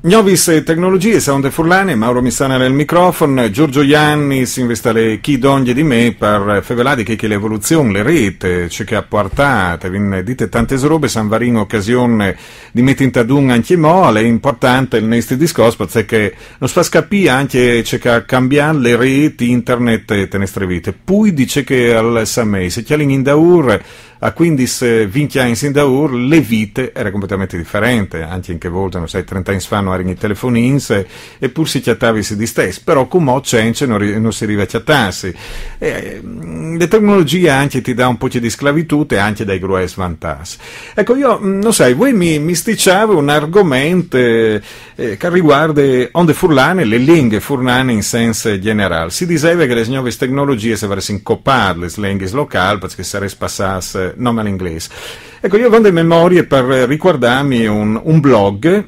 Gnovis Tecnologie, Sound Furlani, Mauro Missana nel microfono, Giorgio Ianni si investa le chi d'ogni di me per fevelare che, che l'evoluzione, le rete, ce che ha portato, dite tante robe, San Varino occasione di mettere in tadun anche mo, è importante il nostro discorso perché non si fa capire anche ciò che cambiano le reti internet e tenestre vite. Poi dice che al Samei, se eh, chialin in a 15 vinchiani in daur, le vite era completamente differente, anche in che volta, non sai, 30 anni fa erano i telefoni e pur si chiattavisi di stess, però con mo cence non, non, si arriva a chiattarsi. E, eh, la tecnologia anche ti dà un po' di sclavitù e anche dai grossi svantaggi. Ecco, io, mm, non sai, voi mi, mi sticciavo un argomento eh, eh, che riguarda onde furlane, le lingue furlane in senso generale. Si diceva che le nuove tecnologie si avessero coppato le lingue locali perché sarebbero passate non all'inglese. Ecco, io vado in memoria per ricordarmi un, un blog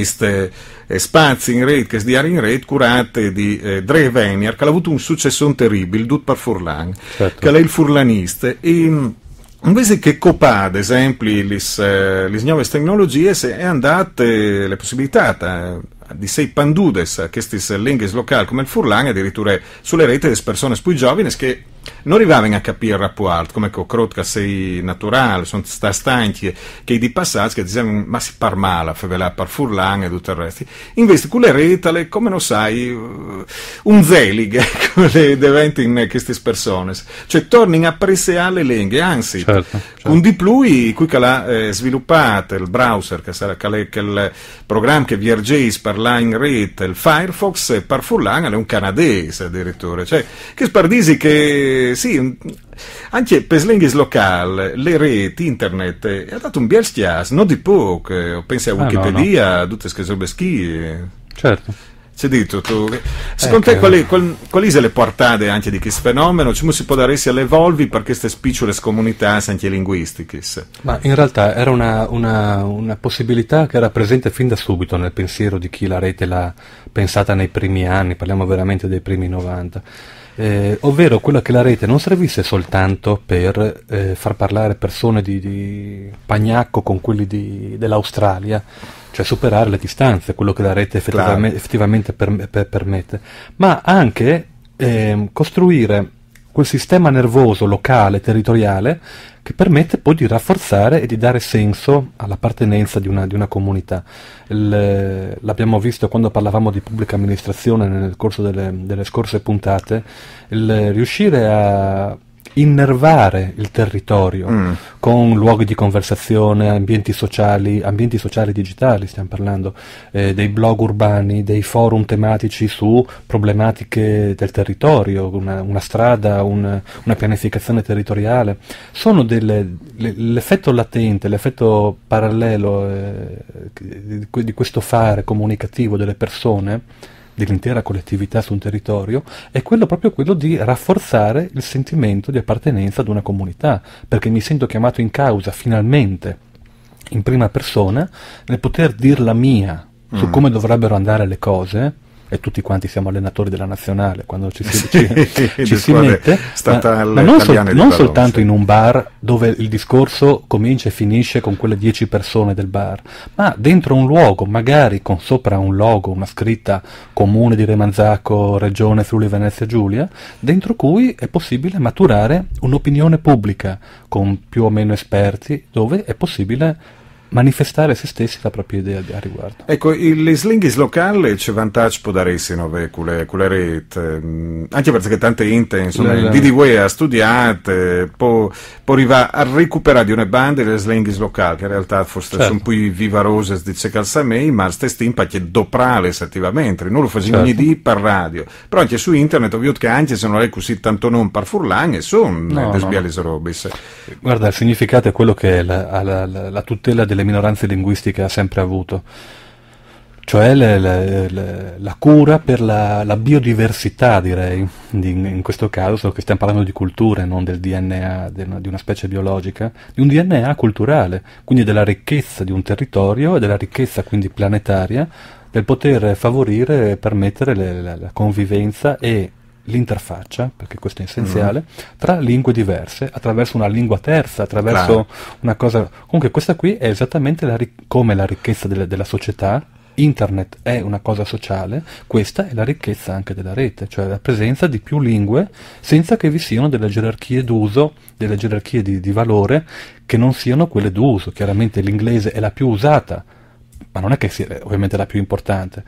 queste eh, spazi in rete, queste diari in rete, curate di eh, Dre Venier, che ha avuto un successo terribile, il per Furlan, certo. che è il furlanista. E, mm, Invece che copa, ad esempio, le, eh, nuove tecnologie, è andate eh, le possibilità di sei pandudes, che queste lingue locali come il Furlan, addirittura sulle reti delle persone più giovani che non arrivavano a capire il rapporto, come che Krotka sei naturale, sono sta stanchi, che di passaggio che dicevano ma si par male, favelà, par furlan e tutto il resto. Invece, quelle retale, come lo sai, uh, un zelig, come ecco, diventa in queste persone, cioè torni a preseare le lingue, anzi, certo, certo. un di più, qui che l'ha eh, sviluppato il browser, che sarà che il programma che Viergeis parla in rete, il Firefox, par furlan, è un canadese addirittura, cioè, che spardisi che sì, mm, anche per Slengis Local, le reti, internet, eh, ha dato un bel stias, non di poco. Pensi a Wikipedia, ah, no, no. tutte queste robe schie. Certo c'è detto tu. Secondo ecco. te quali, sono le portate anche di questo fenomeno? Come si può dare a evolvi per queste spicciole comunità anche linguistiche? Ma in realtà era una, una, una, possibilità che era presente fin da subito nel pensiero di chi la rete l'ha pensata nei primi anni, parliamo veramente dei primi 90. Eh, ovvero quella che la rete non servisse soltanto per eh, far parlare persone di, di Pagnacco con quelli di, dell'Australia cioè superare le distanze, quello che la rete effettivamente, claro. effettivamente per, per, permette, ma anche eh, costruire quel sistema nervoso locale, territoriale, che permette poi di rafforzare e di dare senso all'appartenenza di una, di una comunità. Il, l'abbiamo visto quando parlavamo di pubblica amministrazione nel corso delle, delle scorse puntate, il riuscire a innervare il territorio mm. con luoghi di conversazione, ambienti sociali, ambienti sociali digitali stiamo parlando, eh, dei blog urbani, dei forum tematici su problematiche del territorio, una, una strada, una, una, pianificazione territoriale. Sono delle, l'effetto latente, l'effetto parallelo eh, di questo fare comunicativo delle persone dell'intera collettività su un territorio è quello proprio quello di rafforzare il sentimento di appartenenza ad una comunità, perché mi sento chiamato in causa finalmente in prima persona nel poter dir la mia su mm. come dovrebbero andare le cose e tutti quanti siamo allenatori della nazionale quando ci si, ci, ci si mette, ma, ma non, sol, non soltanto in un bar dove il discorso comincia e finisce con quelle 10 persone del bar, ma dentro un luogo, magari con sopra un logo, una scritta comune di Remanzacco, Regione Friuli Venezia Giulia, dentro cui è possibile maturare un'opinione pubblica con più o meno esperti, dove è possibile manifestare se stessi la propria idea a riguardo. Ecco, le slinghis locali c'è vantaggio può dare sinove, quelle, quelle rete, mm, anche perché tante inte, insomma, il DDW ha studiate, può, può arrivare a recuperare di una banda le slinghis locali, che in realtà forse certo. sono più vivarose di Cecalsamei, ma stesse impatti doprale attivamente, non lo facciamo certo. ogni dì per radio, però anche su internet ho visto che anche se non è così tanto non per furlane, sono no, no. robe. Guarda, il significato è quello che è la, la, la, la tutela del delle minoranze linguistiche ha sempre avuto, cioè le, le, le, la cura per la, la biodiversità, direi, di, in questo caso, che stiamo parlando di culture, non del DNA, di una, di una specie biologica, di un DNA culturale, quindi della ricchezza di un territorio e della ricchezza quindi planetaria per poter favorire e permettere la, la convivenza e l'interfaccia, perché questo è mm. essenziale, mm. tra lingue diverse, attraverso una lingua terza, attraverso claro. una cosa... Comunque questa qui è esattamente la ric- come la ricchezza delle, della società, internet è una cosa sociale, questa è la ricchezza anche della rete, cioè la presenza di più lingue senza che vi siano delle gerarchie d'uso, delle gerarchie di, di valore che non siano quelle d'uso. Chiaramente l'inglese è la più usata, ma non è che sia ovviamente la più importante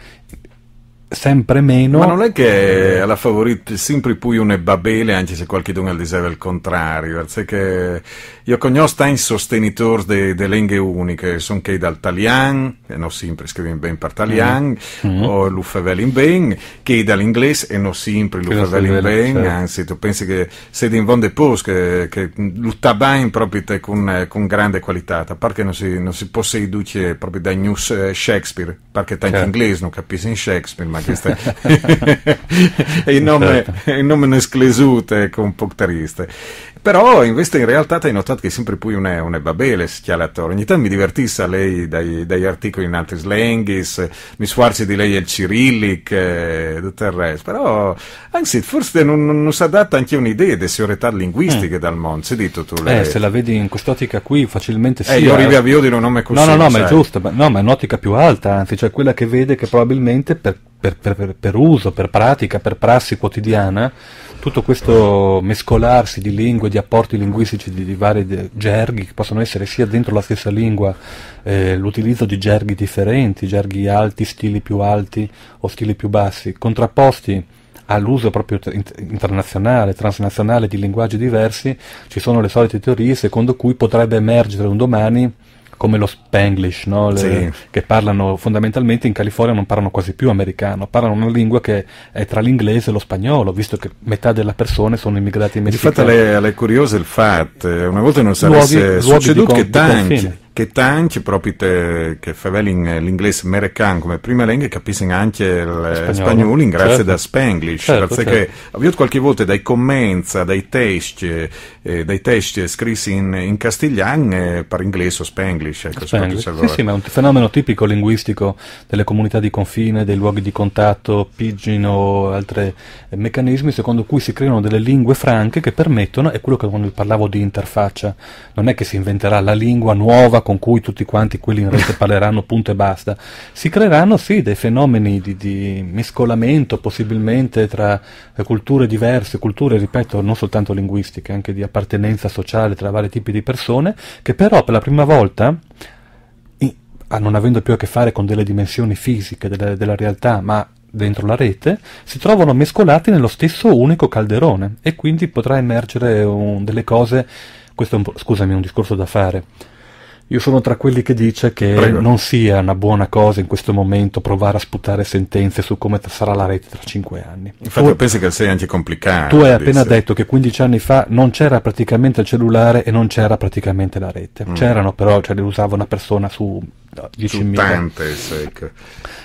sempre meno. Ma non è che è la favorita sempre più una babele, anche se qualcuno diceva il contrario, perché io conosco tanti sostenitori delle de lingue uniche, sono che dal talian, e non sempre scrivi ben per talian, mm. mm. o lo in bene, che dall'inglese e non sempre lo in bene, certo. anzi tu pensi che sei in von de pos, che, che lutta ben proprio te con, con, grande qualità, a parte che non si, non si può seduce proprio da news eh, Shakespeare, perché tanto certo. inglese non capisci in Shakespeare, italiana, è certo. il nome, in nome sclesute con ecco, poco triste. Però invece in realtà hai notato che sempre poi una, una babele schialattore. Ogni tanto mi divertisse a lei dai, dai, articoli in altri slanghis, mi sfarci di lei il cirillic e eh, tutto il resto. Però, anzi, forse non, non si adatta anche un'idea delle sovretà linguistiche eh. dal mondo. Sei detto tu lei. Eh, se la vedi in quest'ottica qui facilmente si. Eh, io eh. arrivi a Vio di un nome così. No, no, no, sai. ma è giusto, ma, no, ma è un'ottica più alta, anzi, cioè quella che vede che probabilmente per per, per, per, uso, per pratica, per prassi quotidiana, tutto questo mescolarsi di lingue, di apporti linguistici, di, di vari gerghi che possono essere sia dentro la stessa lingua, eh, l'utilizzo di gerghi differenti, gerghi alti, stili più alti o stili più bassi, contrapposti all'uso proprio internazionale, transnazionale di linguaggi diversi, ci sono le solite teorie secondo cui potrebbe emergere un domani come lo Spanglish, no? Le, sì. che parlano fondamentalmente in California non parlano quasi più americano, parlano una lingua che è tra l'inglese e lo spagnolo, visto che metà delle persone sono immigrati messicani. Infatti, lei è curiosa il fatto, eh, una volta non sarebbe luoghi, luoghi succeduto che tanti che tanti proprio te, che favellano l'inglese americano come prima lingua e capiscono anche il eh, spagnolo grazie certo. da Spanglish certo, perché certo. ho visto qualche volta dai commenti dai testi eh, dai testi scritti in, in castigliano eh, per inglese o Spanglish, ecco, Spanglish. Sì, sì, ma è un fenomeno tipico linguistico delle comunità di confine dei luoghi di contatto pidgin o altri eh, meccanismi secondo cui si creano delle lingue franche che permettono è quello che quando parlavo di interfaccia non è che si inventerà la lingua nuova con cui tutti quanti quelli in rete parleranno punto e basta, si creeranno sì dei fenomeni di, di mescolamento possibilmente tra culture diverse, culture, ripeto, non soltanto linguistiche, anche di appartenenza sociale tra vari tipi di persone, che però per la prima volta in, ah, non avendo più a che fare con delle dimensioni fisiche della, della realtà, ma dentro la rete, si trovano mescolati nello stesso unico calderone e quindi potrà emergere un, delle cose, questo è un, scusami, un discorso da fare, io sono tra quelli che dice che Prego. non sia una buona cosa in questo momento provare a sputare sentenze su come sarà la rete tra cinque anni. Infatti tu, pensi che sei anche complicato. Tu hai appena dice. detto che 15 anni fa non c'era praticamente il cellulare e non c'era praticamente la rete. Mm. C'erano però, cioè le usava una persona su 10.000. Su tante, secco.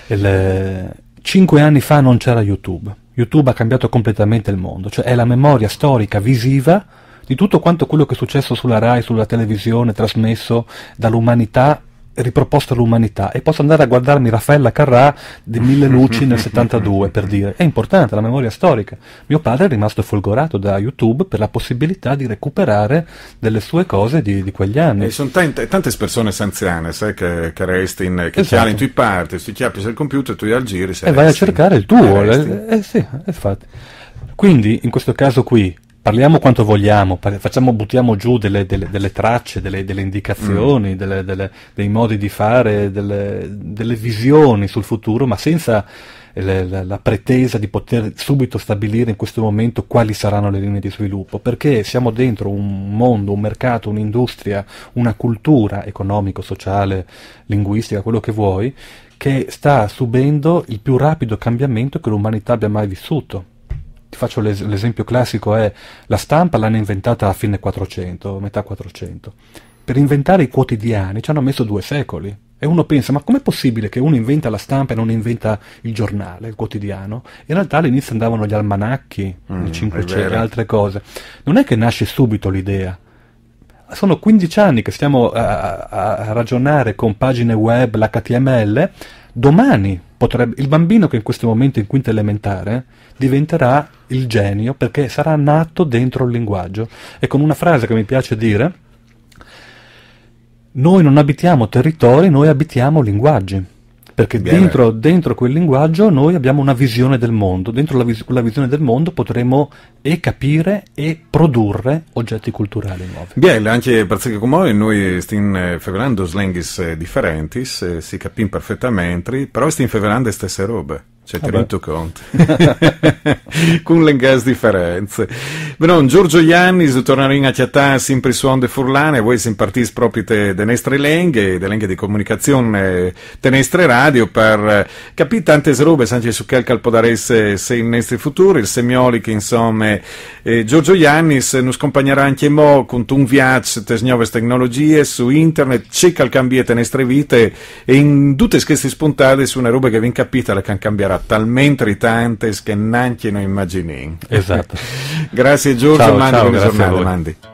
Le... 5 anni fa non c'era YouTube. YouTube ha cambiato completamente il mondo, cioè è la memoria storica visiva di tutto quanto quello che è successo sulla RAI, sulla televisione, trasmesso dall'umanità riproposto all'umanità e posso andare a guardarmi Raffaella Carrà di Mille Luci nel 72 per dire è importante la memoria storica mio padre è rimasto folgorato da YouTube per la possibilità di recuperare delle sue cose di, di quegli anni e sono tante, tante persone anziane sai che, che resti in che esatto. chiari tu parti ti chiappi sul computer tu gli giri, e vai a cercare il tuo eh, eh, sì infatti quindi in questo caso qui parliamo quanto vogliamo, facciamo, buttiamo giù delle, delle, delle tracce, delle, delle indicazioni, mm. dei modi di fare, delle, visioni sul futuro, ma senza eh, le, la, la, pretesa di poter subito stabilire in questo momento quali saranno le linee di sviluppo, perché siamo dentro un mondo, un mercato, un'industria, una cultura economico, sociale, linguistica, quello che vuoi, che sta subendo il più rapido cambiamento che l'umanità abbia mai vissuto ti faccio l'es- l'esempio classico, è la stampa l'hanno inventata a fine 400, metà 400. Per inventare i quotidiani ci hanno messo due secoli. E uno pensa, ma com'è possibile che uno inventa la stampa e non inventa il giornale, il quotidiano? In realtà all'inizio andavano gli almanacchi, mm, il 500 e altre cose. Non è che nasce subito l'idea, sono 15 anni che stiamo a, a, a, ragionare con pagine web, l'HTML, Domani potrebbe, il bambino che in questo momento è in quinta elementare diventerà il genio perché sarà nato dentro il linguaggio. E con una frase che mi piace dire, noi non abitiamo territori, noi abitiamo linguaggi perché dentro, dentro, quel linguaggio noi abbiamo una visione del mondo, dentro la, vis- la visione del mondo potremo e capire e produrre oggetti culturali nuovi. Bien, anche perché come noi stiamo eh, febbrando slang eh, differenti, si capì perfettamente, però stiamo febbrando le stesse robe. C'è cioè, Trento Conte, con le gas differenze. Benon, Giorgio Iannis tornerà in città sempre su onde furlane, voi si partite proprio delle nostre lenghe, delle lenghe di comunicazione delle nostre radio per eh, capire tante robe, Sanchez su che calpodaresse se in nostri futuri, il semioli che insomma eh, Giorgio Iannis nos accompagnerà anche mo con un viaggio te nuove tecnologie su internet, c'è che cambia le nostre vite e in tutte queste spuntate su una roba che vi capita la che cambierà era talmente ritante che non ce lo immaginiamo. Esatto. grazie Giorgio, ciao, mandi ciao, buona giornata.